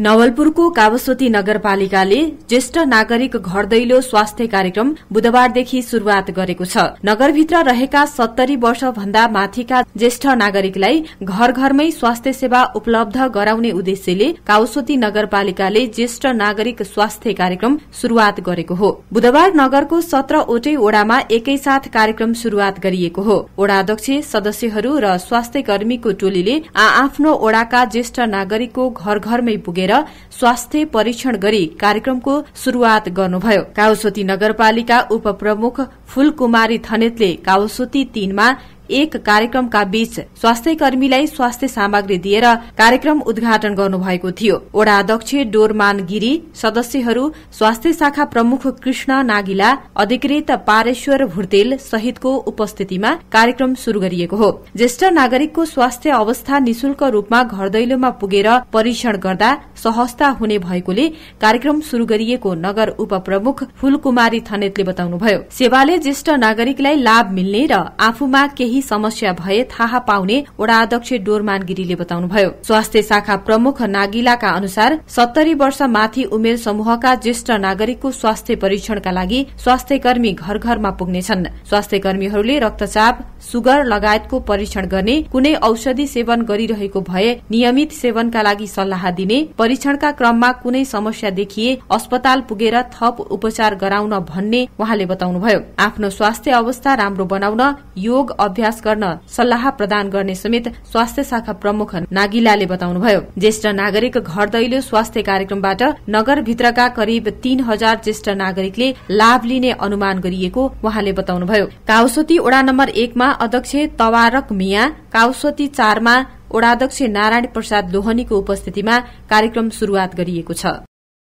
नवलपुरको कावस्वती नगरपालिकाले ज्येष्ठ नागरिक घर दैलो स्वास्थ्य कार्यक्रम बुधबारदेखि शुरूआत गरेको छ नगरभित्र रहेका सत्तरी वर्ष भन्दा माथिका ज्येष्ठ नागरिकलाई घर घरमै स्वास्थ्य सेवा उपलब्ध गराउने उद्देश्यले कावस्वती नगरपालिकाले ज्येष्ठ नागरिक स्वास्थ्य कार्यक्रम शुरूआत गरेको हो बुधबार नगरको सत्रवटै ओडामा एकैसाथ कार्यक्रम शुरूआत गरिएको हो ओडा अध्यक्ष सदस्यहरू र स्वास्थ्य कर्मीको टोलीले आ आफ्नो ओडाका ज्येष्ठ नागरिकको घर घरमै पुगे भनेर स्वास्थ्य परीक्षण गरी कार्यक्रमको शुरूआत गर्नुभयो काउसोती नगरपालिका उपप्रमुख फूलकुमारी थनेतले काउसोती तीनमा एक कार्यक्रमका बीच स्वास्थ्य कर्मीलाई स्वास्थ्य सामग्री दिएर कार्यक्रम उद्घाटन गर्नुभएको थियो वडा अध्यक्ष डोरमान गिरी सदस्यहरू स्वास्थ्य शाखा प्रमुख कृष्ण नागिला अधिकृत पारेश्वर भुर्तेल सहितको उपस्थितिमा कार्यक्रम शुरू गरिएको हो ज्येष्ठ नागरिकको स्वास्थ्य अवस्था निशुल्क रूपमा घर दैलोमा पुगेर परीक्षण गर्दा सहजता हुने भएकोले कार्यक्रम शुरू गरिएको नगर उपप्रमुख फूलकुमारी थनेतले बताउनुभयो सेवाले ज्येष्ठ नागरिकलाई लाभ मिल्ने र आफूमा केही केही समस्या भए थाहा पाउने वडा अध्यक्ष डोरमान गिरीले बताउनुभयो स्वास्थ्य शाखा प्रमुख नागिलाका अनुसार सत्तरी वर्ष माथि उमेर समूहका ज्येष्ठ नागरिकको स्वास्थ्य परीक्षणका लागि स्वास्थ्य कर्मी घर घरमा पुग्नेछन् स्वास्थ्य कर्मीहरूले रक्तचाप सुगर लगायतको परीक्षण गर्ने कुनै औषधि सेवन गरिरहेको भए नियमित सेवनका लागि सल्लाह दिने परीक्षणका क्रममा कुनै समस्या देखिए अस्पताल पुगेर थप उपचार गराउन भन्ने उहाँले बताउनुभयो आफ्नो स्वास्थ्य अवस्था राम्रो बनाउन योग अभ्यास अभ्यास गर्न सल्लाह प्रदान गर्ने समेत स्वास्थ्य शाखा प्रमुख नागिलाले बताउनुभयो ज्येष्ठ नागरिक घर दैलो स्वास्थ्य कार्यक्रमबाट नगरभित्रका करिब तीन हजार ज्येष्ठ नागरिकले लाभ लिने अनुमान गरिएको उहाँले बताउनुभयो काउसोती ओडा नम्बर एकमा अध्यक्ष तवारक मिया काउसोती चारमा ओडाध्यक्ष नारायण प्रसाद लोहनीको उपस्थितिमा कार्यक्रम शुरूआत गरिएको छ